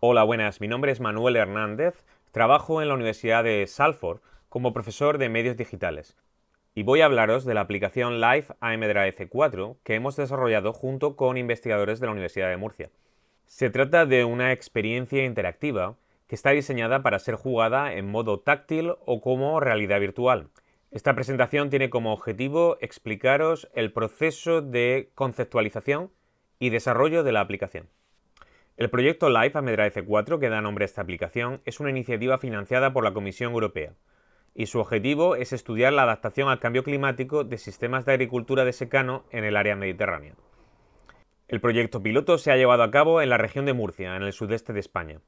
Hola, buenas. Mi nombre es Manuel Hernández. Trabajo en la Universidad de Salford como profesor de medios digitales. Y voy a hablaros de la aplicación Live AMDRA F4 que hemos desarrollado junto con investigadores de la Universidad de Murcia. Se trata de una experiencia interactiva que está diseñada para ser jugada en modo táctil o como realidad virtual. Esta presentación tiene como objetivo explicaros el proceso de conceptualización y desarrollo de la aplicación. El proyecto LIFE Amedra F4, que da nombre a esta aplicación, es una iniciativa financiada por la Comisión Europea y su objetivo es estudiar la adaptación al cambio climático de sistemas de agricultura de secano en el área mediterránea. El proyecto piloto se ha llevado a cabo en la región de Murcia, en el sudeste de España.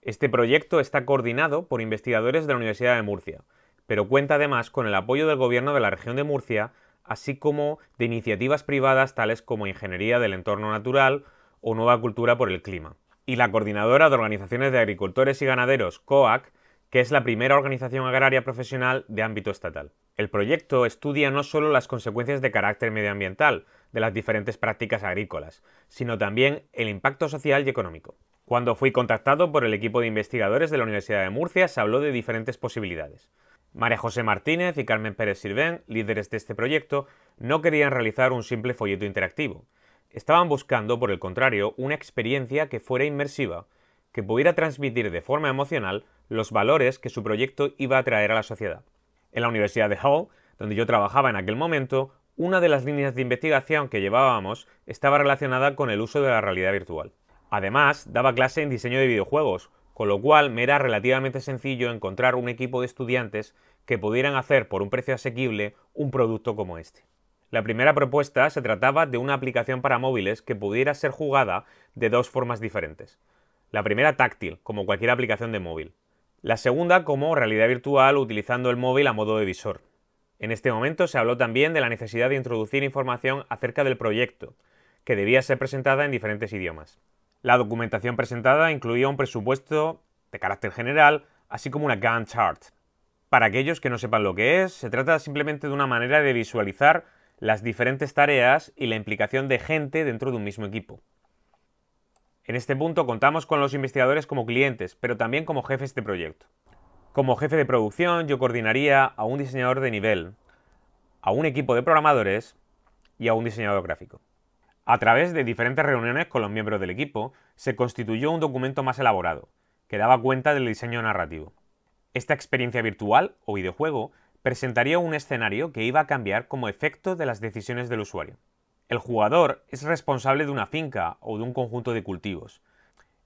Este proyecto está coordinado por investigadores de la Universidad de Murcia, pero cuenta además con el apoyo del gobierno de la región de Murcia, así como de iniciativas privadas tales como Ingeniería del Entorno Natural, o nueva cultura por el clima. Y la coordinadora de organizaciones de agricultores y ganaderos, COAC, que es la primera organización agraria profesional de ámbito estatal. El proyecto estudia no solo las consecuencias de carácter medioambiental de las diferentes prácticas agrícolas, sino también el impacto social y económico. Cuando fui contactado por el equipo de investigadores de la Universidad de Murcia, se habló de diferentes posibilidades. María José Martínez y Carmen Pérez Sirven, líderes de este proyecto, no querían realizar un simple folleto interactivo, Estaban buscando, por el contrario, una experiencia que fuera inmersiva, que pudiera transmitir de forma emocional los valores que su proyecto iba a traer a la sociedad. En la Universidad de Hull, donde yo trabajaba en aquel momento, una de las líneas de investigación que llevábamos estaba relacionada con el uso de la realidad virtual. Además, daba clase en diseño de videojuegos, con lo cual me era relativamente sencillo encontrar un equipo de estudiantes que pudieran hacer por un precio asequible un producto como este. La primera propuesta se trataba de una aplicación para móviles que pudiera ser jugada de dos formas diferentes. La primera táctil, como cualquier aplicación de móvil. La segunda como realidad virtual utilizando el móvil a modo de visor. En este momento se habló también de la necesidad de introducir información acerca del proyecto, que debía ser presentada en diferentes idiomas. La documentación presentada incluía un presupuesto de carácter general, así como una Gantt chart. Para aquellos que no sepan lo que es, se trata simplemente de una manera de visualizar las diferentes tareas y la implicación de gente dentro de un mismo equipo. En este punto contamos con los investigadores como clientes, pero también como jefes de proyecto. Como jefe de producción yo coordinaría a un diseñador de nivel, a un equipo de programadores y a un diseñador gráfico. A través de diferentes reuniones con los miembros del equipo, se constituyó un documento más elaborado, que daba cuenta del diseño narrativo. Esta experiencia virtual o videojuego presentaría un escenario que iba a cambiar como efecto de las decisiones del usuario. El jugador es responsable de una finca o de un conjunto de cultivos,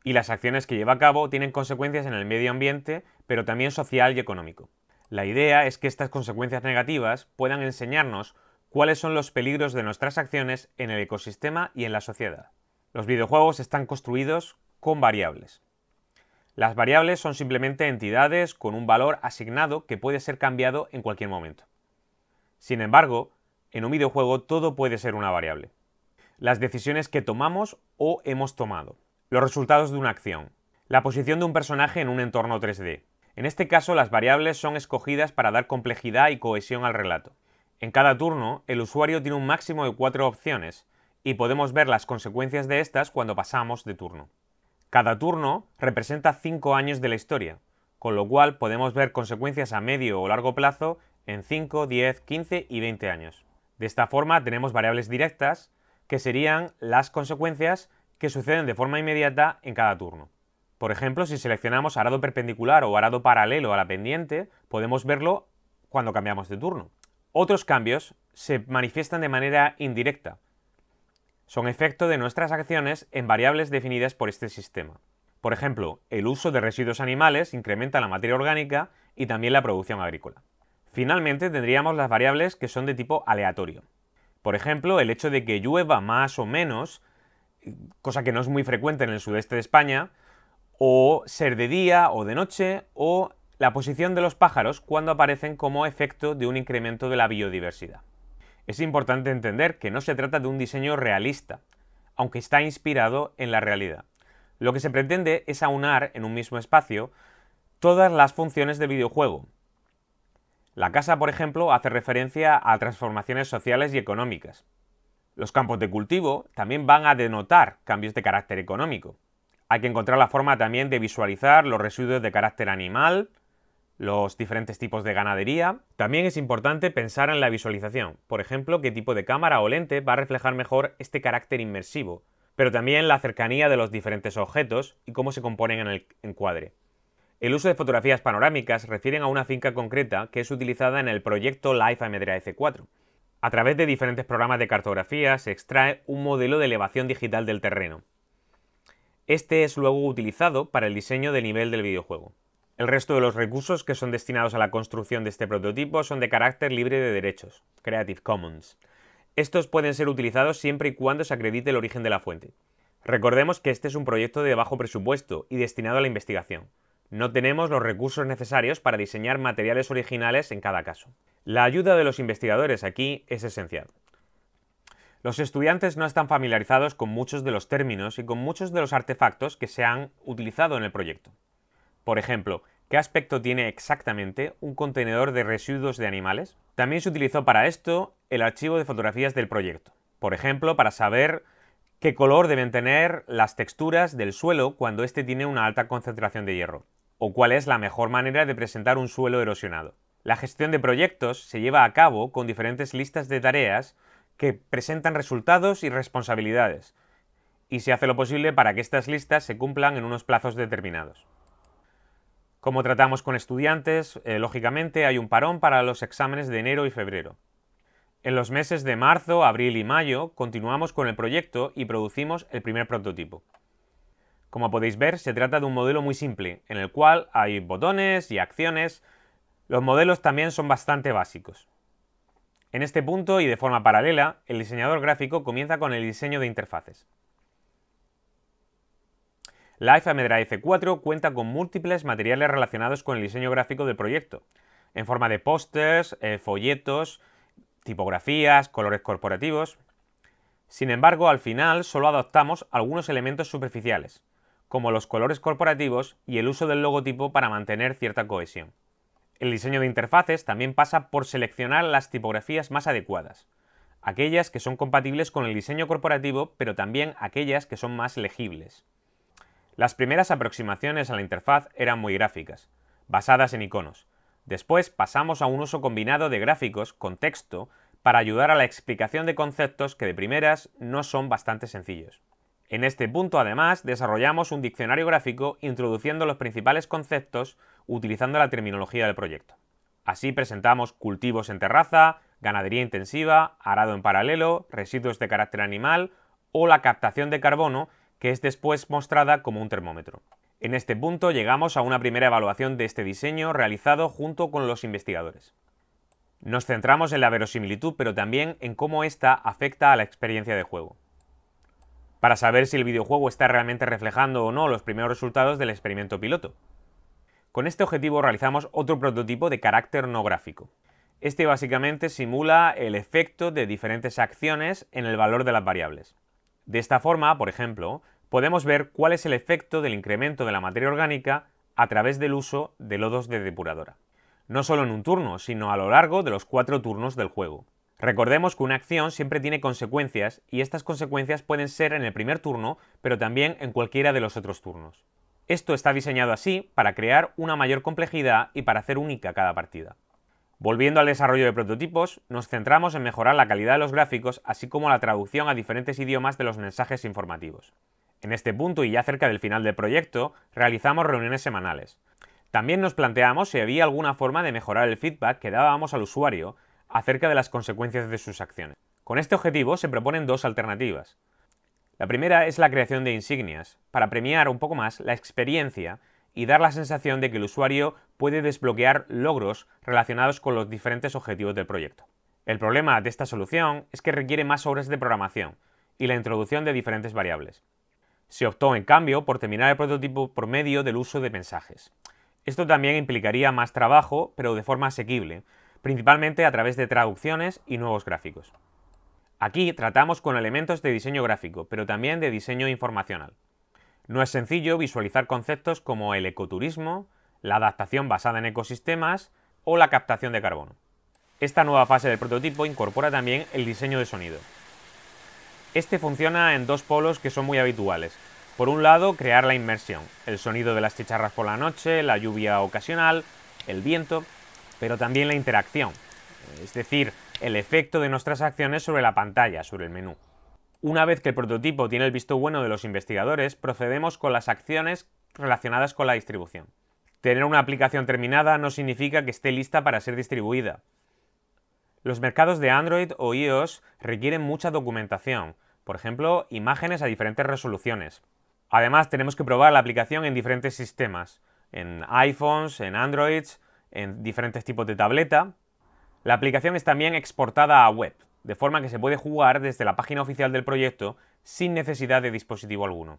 y las acciones que lleva a cabo tienen consecuencias en el medio ambiente, pero también social y económico. La idea es que estas consecuencias negativas puedan enseñarnos cuáles son los peligros de nuestras acciones en el ecosistema y en la sociedad. Los videojuegos están construidos con variables. Las variables son simplemente entidades con un valor asignado que puede ser cambiado en cualquier momento. Sin embargo, en un videojuego todo puede ser una variable. Las decisiones que tomamos o hemos tomado. Los resultados de una acción. La posición de un personaje en un entorno 3D. En este caso, las variables son escogidas para dar complejidad y cohesión al relato. En cada turno, el usuario tiene un máximo de cuatro opciones, y podemos ver las consecuencias de estas cuando pasamos de turno. Cada turno representa 5 años de la historia, con lo cual podemos ver consecuencias a medio o largo plazo en 5, 10, 15 y 20 años. De esta forma tenemos variables directas, que serían las consecuencias que suceden de forma inmediata en cada turno. Por ejemplo, si seleccionamos arado perpendicular o arado paralelo a la pendiente, podemos verlo cuando cambiamos de turno. Otros cambios se manifiestan de manera indirecta, son efecto de nuestras acciones en variables definidas por este sistema. Por ejemplo, el uso de residuos animales incrementa la materia orgánica y también la producción agrícola. Finalmente tendríamos las variables que son de tipo aleatorio. Por ejemplo, el hecho de que llueva más o menos, cosa que no es muy frecuente en el sudeste de España, o ser de día o de noche, o la posición de los pájaros cuando aparecen como efecto de un incremento de la biodiversidad. Es importante entender que no se trata de un diseño realista, aunque está inspirado en la realidad. Lo que se pretende es aunar en un mismo espacio todas las funciones del videojuego. La casa, por ejemplo, hace referencia a transformaciones sociales y económicas. Los campos de cultivo también van a denotar cambios de carácter económico. Hay que encontrar la forma también de visualizar los residuos de carácter animal, los diferentes tipos de ganadería. También es importante pensar en la visualización, por ejemplo, qué tipo de cámara o lente va a reflejar mejor este carácter inmersivo, pero también la cercanía de los diferentes objetos y cómo se componen en el encuadre. El uso de fotografías panorámicas refieren a una finca concreta que es utilizada en el proyecto Life f 4 A través de diferentes programas de cartografía se extrae un modelo de elevación digital del terreno. Este es luego utilizado para el diseño del nivel del videojuego. El resto de los recursos que son destinados a la construcción de este prototipo son de carácter libre de derechos, Creative Commons. Estos pueden ser utilizados siempre y cuando se acredite el origen de la fuente. Recordemos que este es un proyecto de bajo presupuesto y destinado a la investigación. No tenemos los recursos necesarios para diseñar materiales originales en cada caso. La ayuda de los investigadores aquí es esencial. Los estudiantes no están familiarizados con muchos de los términos y con muchos de los artefactos que se han utilizado en el proyecto. Por ejemplo, ¿qué aspecto tiene exactamente un contenedor de residuos de animales? También se utilizó para esto el archivo de fotografías del proyecto. Por ejemplo, para saber qué color deben tener las texturas del suelo cuando éste tiene una alta concentración de hierro, o cuál es la mejor manera de presentar un suelo erosionado. La gestión de proyectos se lleva a cabo con diferentes listas de tareas que presentan resultados y responsabilidades, y se hace lo posible para que estas listas se cumplan en unos plazos determinados. Como tratamos con estudiantes, eh, lógicamente hay un parón para los exámenes de enero y febrero. En los meses de marzo, abril y mayo continuamos con el proyecto y producimos el primer prototipo. Como podéis ver, se trata de un modelo muy simple, en el cual hay botones y acciones. Los modelos también son bastante básicos. En este punto y de forma paralela, el diseñador gráfico comienza con el diseño de interfaces. La efemera F4 cuenta con múltiples materiales relacionados con el diseño gráfico del proyecto, en forma de pósters, eh, folletos, tipografías, colores corporativos. Sin embargo, al final solo adoptamos algunos elementos superficiales, como los colores corporativos y el uso del logotipo para mantener cierta cohesión. El diseño de interfaces también pasa por seleccionar las tipografías más adecuadas, aquellas que son compatibles con el diseño corporativo, pero también aquellas que son más legibles. Las primeras aproximaciones a la interfaz eran muy gráficas, basadas en iconos. Después pasamos a un uso combinado de gráficos con texto para ayudar a la explicación de conceptos que de primeras no son bastante sencillos. En este punto además desarrollamos un diccionario gráfico introduciendo los principales conceptos utilizando la terminología del proyecto. Así presentamos cultivos en terraza, ganadería intensiva, arado en paralelo, residuos de carácter animal o la captación de carbono que es después mostrada como un termómetro. En este punto llegamos a una primera evaluación de este diseño realizado junto con los investigadores. Nos centramos en la verosimilitud, pero también en cómo ésta afecta a la experiencia de juego. Para saber si el videojuego está realmente reflejando o no los primeros resultados del experimento piloto. Con este objetivo realizamos otro prototipo de carácter no gráfico. Este básicamente simula el efecto de diferentes acciones en el valor de las variables. De esta forma, por ejemplo, podemos ver cuál es el efecto del incremento de la materia orgánica a través del uso de lodos de depuradora. No solo en un turno, sino a lo largo de los cuatro turnos del juego. Recordemos que una acción siempre tiene consecuencias y estas consecuencias pueden ser en el primer turno, pero también en cualquiera de los otros turnos. Esto está diseñado así para crear una mayor complejidad y para hacer única cada partida. Volviendo al desarrollo de prototipos, nos centramos en mejorar la calidad de los gráficos, así como la traducción a diferentes idiomas de los mensajes informativos. En este punto y ya cerca del final del proyecto, realizamos reuniones semanales. También nos planteamos si había alguna forma de mejorar el feedback que dábamos al usuario acerca de las consecuencias de sus acciones. Con este objetivo se proponen dos alternativas. La primera es la creación de insignias, para premiar un poco más la experiencia y dar la sensación de que el usuario puede desbloquear logros relacionados con los diferentes objetivos del proyecto. El problema de esta solución es que requiere más horas de programación y la introducción de diferentes variables. Se optó, en cambio, por terminar el prototipo por medio del uso de mensajes. Esto también implicaría más trabajo, pero de forma asequible, principalmente a través de traducciones y nuevos gráficos. Aquí tratamos con elementos de diseño gráfico, pero también de diseño informacional. No es sencillo visualizar conceptos como el ecoturismo, la adaptación basada en ecosistemas o la captación de carbono. Esta nueva fase del prototipo incorpora también el diseño de sonido. Este funciona en dos polos que son muy habituales. Por un lado, crear la inmersión, el sonido de las chicharras por la noche, la lluvia ocasional, el viento, pero también la interacción, es decir, el efecto de nuestras acciones sobre la pantalla, sobre el menú. Una vez que el prototipo tiene el visto bueno de los investigadores, procedemos con las acciones relacionadas con la distribución. Tener una aplicación terminada no significa que esté lista para ser distribuida. Los mercados de Android o iOS requieren mucha documentación, por ejemplo, imágenes a diferentes resoluciones. Además, tenemos que probar la aplicación en diferentes sistemas, en iPhones, en Androids, en diferentes tipos de tableta. La aplicación es también exportada a web de forma que se puede jugar desde la página oficial del proyecto sin necesidad de dispositivo alguno.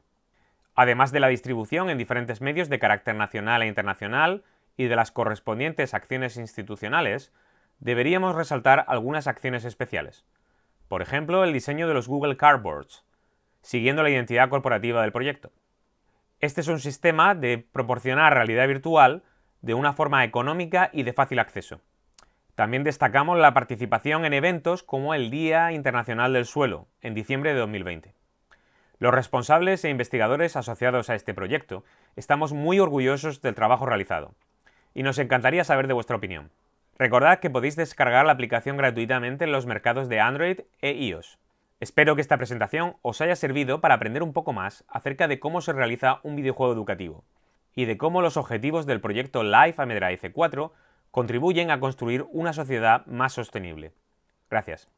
Además de la distribución en diferentes medios de carácter nacional e internacional y de las correspondientes acciones institucionales, deberíamos resaltar algunas acciones especiales. Por ejemplo, el diseño de los Google Cardboards, siguiendo la identidad corporativa del proyecto. Este es un sistema de proporcionar realidad virtual de una forma económica y de fácil acceso. También destacamos la participación en eventos como el Día Internacional del Suelo, en diciembre de 2020. Los responsables e investigadores asociados a este proyecto estamos muy orgullosos del trabajo realizado y nos encantaría saber de vuestra opinión. Recordad que podéis descargar la aplicación gratuitamente en los mercados de Android e iOS. Espero que esta presentación os haya servido para aprender un poco más acerca de cómo se realiza un videojuego educativo y de cómo los objetivos del proyecto Life Amedra F4 contribuyen a construir una sociedad más sostenible. Gracias.